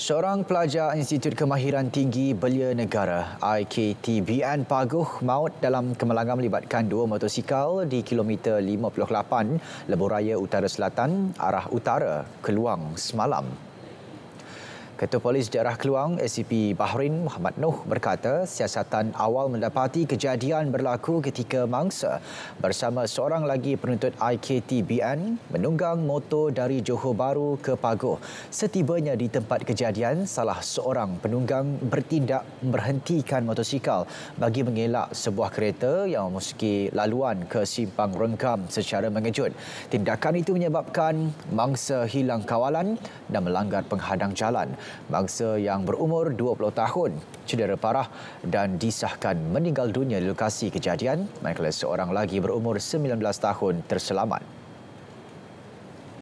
Seorang pelajar Institut Kemahiran Tinggi Belia Negara IKTBN Paguh maut dalam kemalangan melibatkan dua motosikal di kilometer 58 Leboraya Utara Selatan arah utara Keluang semalam. Ketua Polis Daerah Keluang SCP Bahrain Muhammad Nuh berkata siasatan awal mendapati kejadian berlaku ketika mangsa bersama seorang lagi penuntut IKTBN menunggang motor dari Johor Bahru ke Pagoh. Setibanya di tempat kejadian, salah seorang penunggang bertindak berhentikan motosikal bagi mengelak sebuah kereta yang memasuki laluan ke simpang rengkam secara mengejut. Tindakan itu menyebabkan mangsa hilang kawalan dan melanggar penghadang jalan. Bangsa yang berumur 20 tahun cedera parah dan disahkan meninggal dunia di lokasi kejadian manakala seorang lagi berumur 19 tahun terselamat.